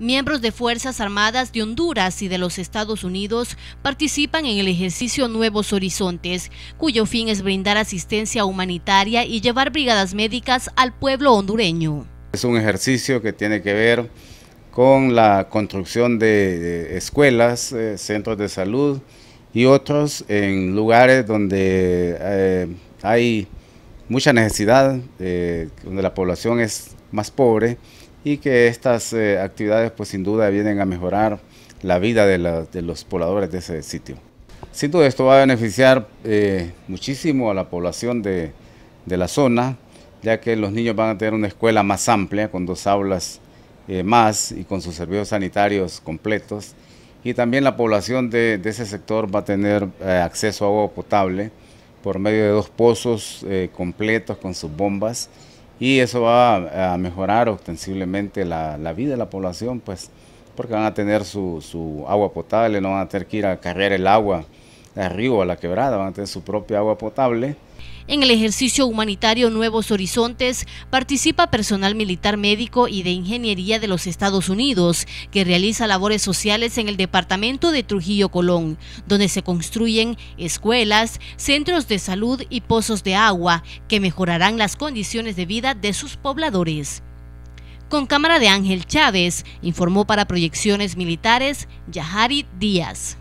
Miembros de Fuerzas Armadas de Honduras y de los Estados Unidos participan en el ejercicio Nuevos Horizontes, cuyo fin es brindar asistencia humanitaria y llevar brigadas médicas al pueblo hondureño. Es un ejercicio que tiene que ver con la construcción de, escuelas, eh, centros de salud y otros en lugares donde eh, hay mucha necesidad, eh, donde la población es más pobre y que estas eh, actividades pues sin duda vienen a mejorar la vida de, los pobladores de ese sitio. Sin duda esto va a beneficiar eh, muchísimo a la población de, la zona, ya que los niños van a tener una escuela más amplia, con dos aulas eh, más y con sus servicios sanitarios completos. Y también la población de, de ese sector va a tener acceso a agua potable por medio de dos pozos completos con sus bombas y eso va a mejorar ostensiblemente la, vida de la población, pues porque van a tener su, su agua potable, no van a tener que ir a cargar el agua arriba a la quebrada, van su propia agua potable. En el ejercicio humanitario Nuevos Horizontes participa personal militar médico y de ingeniería de los Estados Unidos, que realiza labores sociales en el departamento de Trujillo Colón, donde se construyen escuelas, centros de salud y pozos de agua que mejorarán las condiciones de vida de sus pobladores. Con cámara de Ángel Chávez, informó para Proyecciones Militares Yahari Díaz.